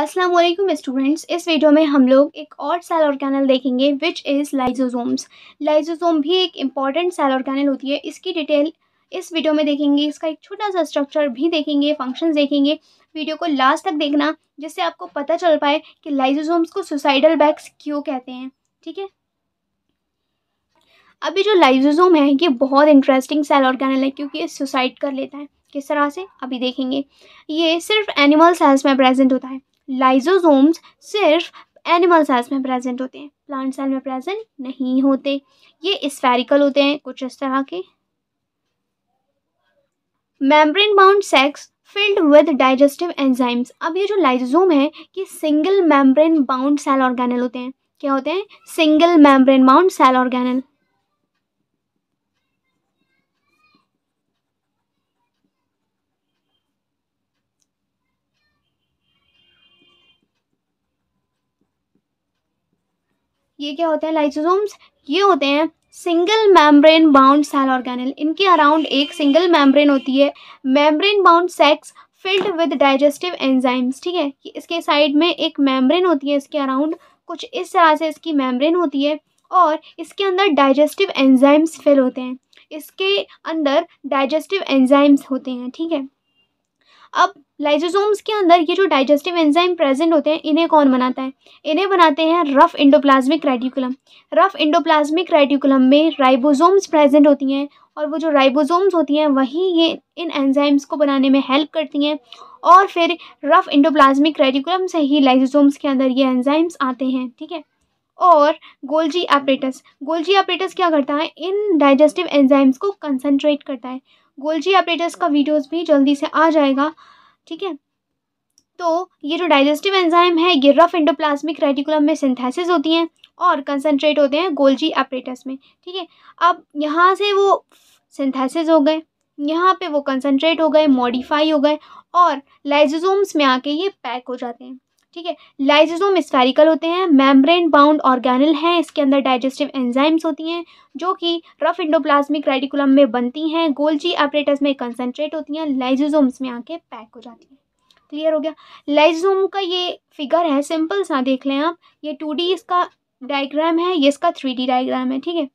अस्सलाम वालेकुम स्टूडेंट्स इस वीडियो में हम लोग एक और सेल ऑर्गेनल देखेंगे विच इज़ लाइजोजोम्स लाइजोजोम भी एक इम्पॉर्टेंट सेल ऑर्गेनल होती है इसकी डिटेल इस वीडियो में देखेंगे इसका एक छोटा सा स्ट्रक्चर भी देखेंगे फंक्शंस देखेंगे वीडियो को लास्ट तक देखना जिससे आपको पता चल पाए कि लाइजोजोम्स को सुसाइडल बैग्स क्यों कहते हैं ठीक है अभी जो लाइजोजोम है ये बहुत इंटरेस्टिंग सेल ऑर्गेनल है क्योंकि ये सुसाइड कर लेता है किस तरह से अभी देखेंगे ये सिर्फ एनिमल सेल्स में प्रेजेंट होता है लाइजोजोम्स सिर्फ एनिमल सेल्स में प्रेजेंट होते हैं प्लांट सेल में प्रेजेंट नहीं होते ये स्फेरिकल होते हैं कुछ इस तरह के membrane bound sacs filled with digestive enzymes अब ये जो लाइजोजोम है ये single membrane bound cell organelle होते हैं क्या होते हैं single membrane bound cell organelle ये क्या होते हैं लाइसोसोम्स ये होते हैं single membrane bound cell organelle इनके अराउंड एक सिंगल मेम्ब्रेन होती है membrane bound sacs filled with digestive enzymes ठीक है इसके साइड में एक मेम्ब्रेन होती है इसके अराउंड कुछ इस तरह से इसकी मेम्ब्रेन होती है और इसके अंदर डाइजेस्टिव एंजाइम्स फिल होते हैं इसके अंदर डाइजेस्टिव एंजाइम्स होते हैं ठीक है अब लाइजोसोम्स के अंदर ये जो डाइजेस्टिव एंजाइम प्रेजेंट होते हैं इन्हें कौन बनाता है इन्हें बनाते हैं rough endoplasmic reticulum rough endoplasmic reticulum में राइबोसोम्स प्रेजेंट होती हैं और वो जो राइबोसोम्स होती हैं वही ये इन एंजाइम्स को बनाने में हेल्प करती हैं और फिर रफ इंडोप्लाज्मिक रेडिकुलम से ही लाइजोसोम्स के अंदर ये एंजाइम्स आते हैं ठीक है और गोल्जी एपरेटस गोल्जी एपरेटस क्या करता है इन डाइजेस्टिव एंजाइम्स को कंसनट्रेट करता है गोल्जी एपरेटस का वीडियोज भी जल्दी से आ जाएगा ठीक है तो ये जो डाइजेस्टिव एंजाइम है ये रफ इंडोप्लाज्मिक रेटिकुलम में सिंथेसिस होती हैं और कंसनट्रेट होते हैं गोल्जी एपरेटस में ठीक है अब यहाँ से वो सिंथेसिस हो गए यहाँ पे वो कंसनट्रेट हो गए मॉडिफाई हो गए और लाइजोम्स में आके ये पैक हो जाते हैं ठीक है लाइजोसोम स्फेरिकल होते हैं मेम्ब्रेन बाउंड ऑर्गेनल हैं इसके अंदर डाइजेस्टिव एंजाइम्स होती हैं जो कि रफ इंडोप्लाज्मिक रेडिकुलम में बनती हैं गोल्जी एपरेटस में कंसनट्रेट होती हैं लाइजोसोम्स में आके पैक हो जाती हैं क्लियर हो गया लाइजोम का ये फिगर है सिंपल सा देख लें आप ये टू इसका डायग्राम है ये इसका थ्री डायग्राम है ठीक है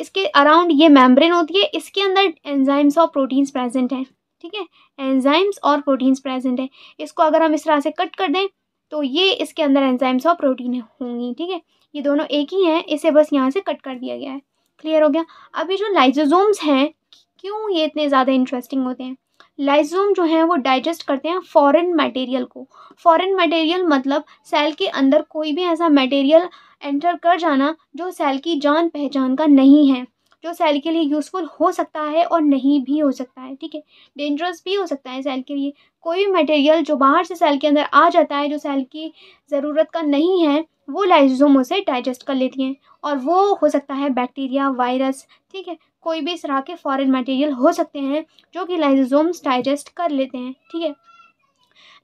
इसके अराउंड ये मेम्ब्रेन होती है इसके अंदर एंजाइम्स और प्रोटीन्स प्रेजेंट हैं ठीक है एंजाइम्स और प्रोटीन्स प्रेजेंट है इसको अगर हम इस तरह से कट कर दें तो ये इसके अंदर एंजाइम्स और प्रोटीन होंगी ठीक है ये दोनों एक ही हैं इसे बस यहाँ से कट कर दिया गया है क्लियर हो गया अब ये जो लाइजोजोम्स हैं क्यों ये इतने ज़्यादा इंटरेस्टिंग होते हैं लाइजोम जो हैं वो डाइजेस्ट करते हैं फॉरेन मटेरियल को फॉरेन मटेरियल मतलब सेल के अंदर कोई भी ऐसा मटेरियल एंटर कर जाना जो सेल की जान पहचान का नहीं है जो सेल के लिए यूज़फुल हो सकता है और नहीं भी हो सकता है ठीक है डेंजरस भी हो सकता है सेल के लिए कोई भी मटेरियल जो बाहर से सेल के अंदर आ जाता है जो सेल की ज़रूरत का नहीं है वो लाइजोम उसे डाइजेस्ट कर लेती हैं और वो हो सकता है बैक्टीरिया वायरस ठीक है कोई भी इस तरह के फॉरन मटेरियल हो सकते हैं जो कि लाइजोम्स डाइजेस्ट कर लेते हैं ठीक है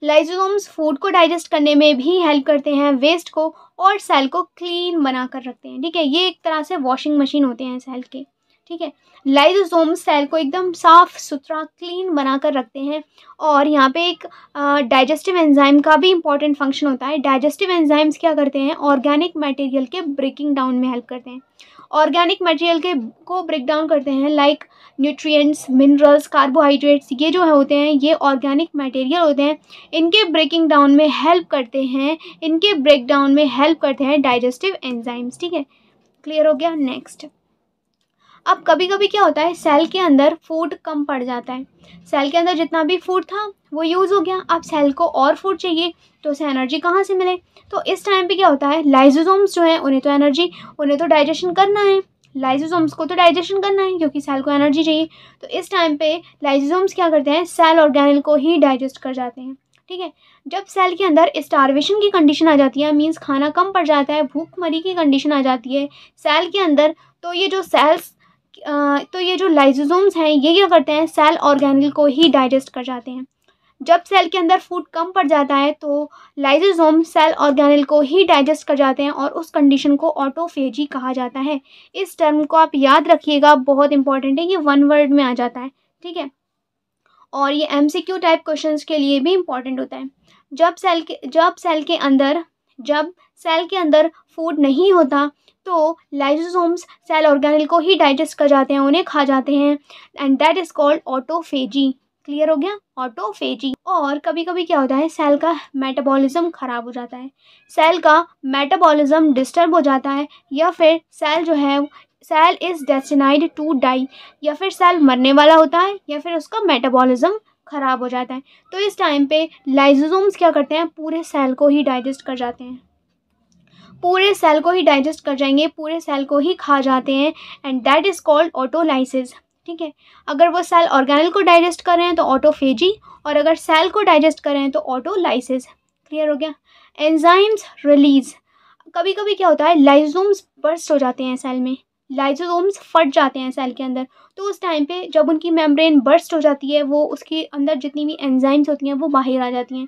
लाइजोम्स फूड को डाइजेस्ट करने में भी हेल्प करते हैं वेस्ट को और सेल को क्लीन बना कर रखते हैं ठीक है ये एक तरह से वॉशिंग मशीन होते हैं सेल के ठीक है लाइजोसोम सेल को एकदम साफ़ सुथरा क्लीन बना कर रखते हैं और यहाँ पे एक डाइजेस्टिव एंजाइम का भी इंपॉर्टेंट फंक्शन होता है डाइजेस्टिव एंजाइम्स क्या करते हैं ऑर्गेनिक मटेरियल के ब्रेकिंग डाउन में हेल्प करते हैं ऑर्गेनिक मटेरियल के को ब्रेक डाउन करते हैं लाइक न्यूट्रिएंट्स मिनरल्स कार्बोहाइड्रेट्स ये जो है होते हैं ये ऑर्गेनिक मटेरियल होते हैं इनके ब्रेकिंग डाउन में हेल्प करते हैं इनके ब्रेक डाउन में हेल्प करते हैं डाइजेस्टिव एंजाइम्स ठीक है क्लियर हो गया नेक्स्ट अब कभी कभी क्या होता है सेल के अंदर फूड कम पड़ जाता है सेल के अंदर जितना भी फूड था वो यूज़ हो गया अब सेल को और फूड चाहिए तो उसे एनर्जी कहाँ से मिले तो इस टाइम पे क्या होता है लाइजोजोम्स जो हैं उन्हें तो एनर्जी उन्हें तो डाइजेशन करना है लाइजोजोम्स को तो डाइजेशन करना है क्योंकि सेल को एनर्जी चाहिए तो इस टाइम पर लाइजोजोम्स क्या करते हैं सेल ऑर्गेनल को ही डाइजेस्ट कर जाते हैं ठीक है जब सेल के अंदर स्टारवेशन की कंडीशन आ जाती है मींस खाना कम पड़ जाता है भूख मरी की कंडीशन आ जाती है सेल के अंदर तो ये जो सेल्स तो ये जो लाइजोम्स हैं ये क्या करते हैं सेल ऑर्गेनिल को ही डाइजेस्ट कर जाते हैं जब सेल के अंदर फूड कम पड़ जाता है तो लाइजोम सेल ऑर्गेनिल को ही डाइजेस्ट कर जाते हैं और उस कंडीशन को ऑटोफेजी कहा जाता है इस टर्म को आप याद रखिएगा बहुत इंपॉर्टेंट है ये वन वर्ड में आ जाता है ठीक है और ये एम टाइप क्वेश्चन के लिए भी इम्पॉर्टेंट होता है जब सेल के जब सेल के अंदर जब सेल के अंदर फूड नहीं होता तो लाइजोसोम्स सेल ऑर्गेनल को ही डाइजेस्ट कर जाते हैं उन्हें खा जाते हैं and that is called autophagy clear हो गया ऑटोफेजी और कभी कभी क्या होता है सेल का मेटाबॉलिज्म ख़राब हो जाता है सेल का मेटाबॉलिज्म डिस्टर्ब हो जाता है या फिर सेल जो है cell is destined to die या फिर सेल मरने वाला होता है या फिर उसका मेटाबॉलिज्म ख़राब हो जाता है तो इस टाइम पे लाइजोसोम्स क्या करते हैं पूरे सेल को ही डाइजेस्ट कर जाते हैं पूरे सेल को ही डाइजेस्ट कर जाएंगे पूरे सेल को ही खा जाते हैं and that is called autolysis ठीक है अगर वो सेल ऑर्गेनल को डाइजेस्ट कर रहे हैं तो ऑटोफेजी और अगर सेल को डाइजेस्ट कर रहे हैं तो ऑटोलाइसिस क्लियर हो गया एंजाइम्स रिलीज कभी कभी क्या होता है लाइजोम्स बर्स्ट हो जाते हैं सेल में लाइजोसोम्स फट जाते हैं सेल के अंदर तो उस टाइम पे जब उनकी मेम्ब्रेन बर्स्ट हो जाती है वो उसके अंदर जितनी भी एंजाइम्स होती हैं वो बाहर आ जाती हैं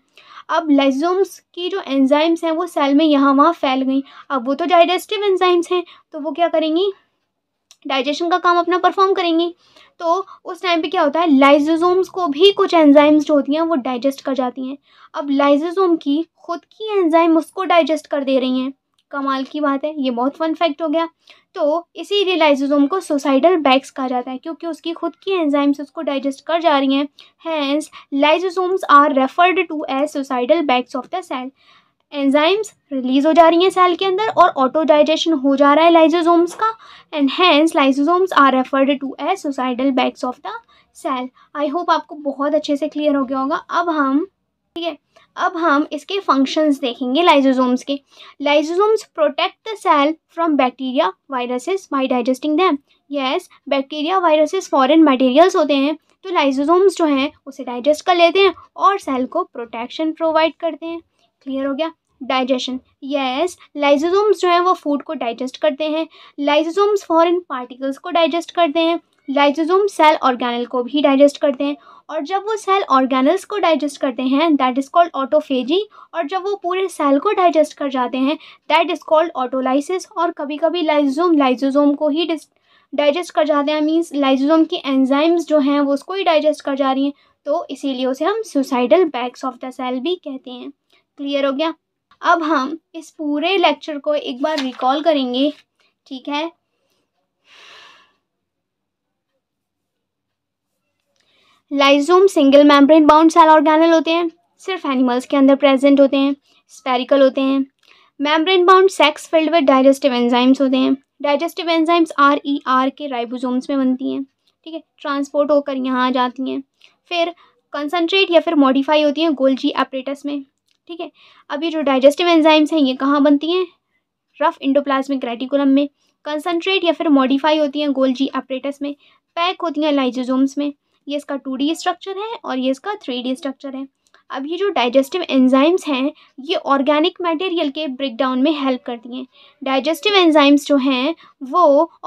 अब लाइजोम्स की जो एंजाइम्स हैं वो सेल में यहाँ वहाँ फैल गई अब वो तो डाइजेस्टिव एंजाइम्स हैं तो वो क्या करेंगी डाइजेशन का काम अपना परफॉर्म करेंगी तो उस टाइम पे क्या होता है लाइजोसोम्स को भी कुछ एंजाइम्स जो होती हैं वो डाइजेस्ट कर जाती हैं अब लाइजोसोम की खुद की एंजाइम उसको डाइजेस्ट कर दे रही हैं कमाल की बात है ये बहुत फन फैक्ट हो गया तो इसी रियलाइजोम को सुसाइडल बैग्स कहा जाता है क्योंकि उसकी खुद की एंजाइम्स उसको डाइजेस्ट कर जा रही हैं hence lysosomes are referred to as suicidal bags of the cell enzymes release हो जा रही हैं सेल के अंदर और ऑटो डाइजेशन हो जा रहा है लाइजोजोम्स का and hence lysosomes are referred to as suicidal bags of the cell I hope आपको बहुत अच्छे से क्लियर हो गया होगा अब हम ठीक है अब हम इसके फंक्शंस देखेंगे लाइजोसोम्स के lysosomes protect the cell from bacteria viruses by digesting them yes bacteria viruses foreign materials होते हैं तो लाइजोसोम्स जो हैं उसे डाइजेस्ट कर लेते हैं और सेल को प्रोटेक्शन प्रोवाइड करते हैं क्लियर हो गया डाइजेशन यस लाइजोसोम्स जो हैं वो फूड को डाइजेस्ट करते हैं लाइजोसोम्स फॉरेन पार्टिकल्स को डाइजेस्ट करते हैं लाइजोसोम सेल ऑर्गेनल को भी डाइजेस्ट करते हैं और जब वो सेल ऑर्गेनल्स को डाइजेस्ट करते हैं दैट इज़ कॉल्ड ऑटोफेजी और जब वो पूरे सेल को डाइजेस्ट कर जाते हैं दैट इज़ कॉल्ड ऑटोलाइसिस और कभी कभी लाइजोम लाइजोजोम को ही डाइजेस्ट कर जाते हैं मीन्स लाइजोजोम की एंजाइम्स जो हैं वो उसको ही डाइजेस्ट कर जा रही हैं तो इसीलिए उसे हम suicidal bags of the cell भी कहते हैं क्लियर हो गया अब हम इस पूरे लेक्चर को एक बार रिकॉल करेंगे ठीक है lysosome single membrane bound cell organelle होते हैं सिर्फ एनिमल्स के अंदर प्रेजेंट होते हैं स्पेरिकल होते हैं membrane bound sacs filled with digestive enzymes होते हैं digestive enzymes R E R के राइबोसोम्स में बनती हैं ठीक है ट्रांसपोर्ट होकर यहाँ आ जाती हैं फिर कंसनट्रेट या फिर मॉडिफाई होती हैं गोल्जी एपरेटस में ठीक है अब ये जो डाइजेस्टिव एंजाइम्स हैं ये कहाँ बनती हैं रफ इंडोप्लाज्मिक रेटिकुलम में कंसनट्रेट या फिर मॉडिफाई होती हैं गोल्जी एपरेटस में पैक होती हैं लाइजोसोम्स में ये इसका टू स्ट्रक्चर है और ये इसका थ्री स्ट्रक्चर है अब ये जो डाइजेस्टिव एंजाइम्स हैं ये ऑर्गेनिक मटेरियल के ब्रेकडाउन में हेल्प करती हैं डाइजेस्टिव एंजाइम्स जो हैं वो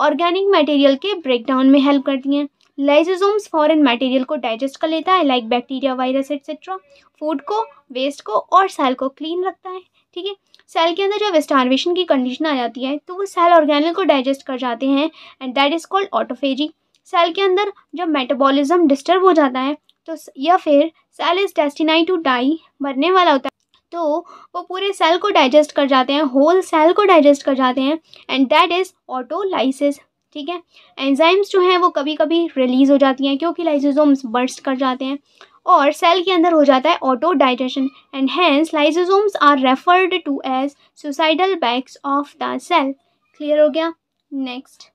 ऑर्गेनिक मटेरियल के ब्रेकडाउन में हेल्प करती हैं लाइजोसोम्स फॉरेन मटेरियल को डाइजेस्ट कर लेता है like bacteria virus etcetera food को वेस्ट को और सेल को क्लीन रखता है ठीक है सेल के अंदर जब स्टारवेशन की कंडीशन आ जाती है तो वो सेल ऑर्गेनिक को डाइजेस्ट कर जाते हैं and that is called autophagy cell के अंदर जब मेटाबॉलिज्म डिस्टर्ब हो जाता है तो या फिर cell is destined to die मरने वाला होता है तो वो पूरे सेल को डाइजेस्ट कर जाते हैं होल सेल को डाइजेस्ट कर जाते हैं एंड दैट इज़ ऑटोलाइसिस ठीक है एंजाइम्स जो हैं वो कभी कभी रिलीज़ हो जाती हैं क्योंकि लाइसोसोम्स बर्स्ट कर जाते हैं और सेल के अंदर हो जाता है auto digestion and hence lysosomes are referred to as suicidal bags of the cell clear हो गया next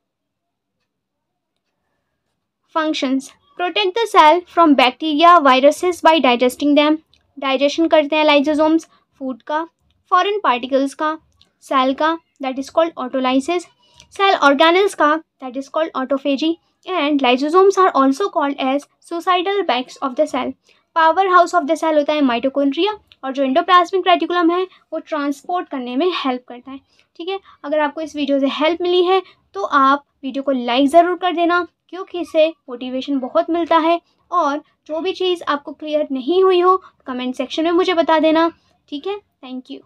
functions protect the cell from bacteria viruses by digesting them digestion करते हैं लाइजोजोम्स फूड का फॉरन पार्टिकल्स का cell का that is called autolysis cell organelles का that is called autophagy and lysosomes are also called as suicidal bags of the cell powerhouse of the cell होता है mitochondria और जो endoplasmic reticulum है वो transport करने में हेल्प करता है ठीक है अगर आपको इस वीडियो से हेल्प मिली है तो आप वीडियो को लाइक ज़रूर कर देना क्योंकि इससे मोटिवेशन बहुत मिलता है और जो भी चीज़ आपको क्लियर नहीं हुई हो कमेंट सेक्शन में मुझे बता देना ठीक है थैंक यू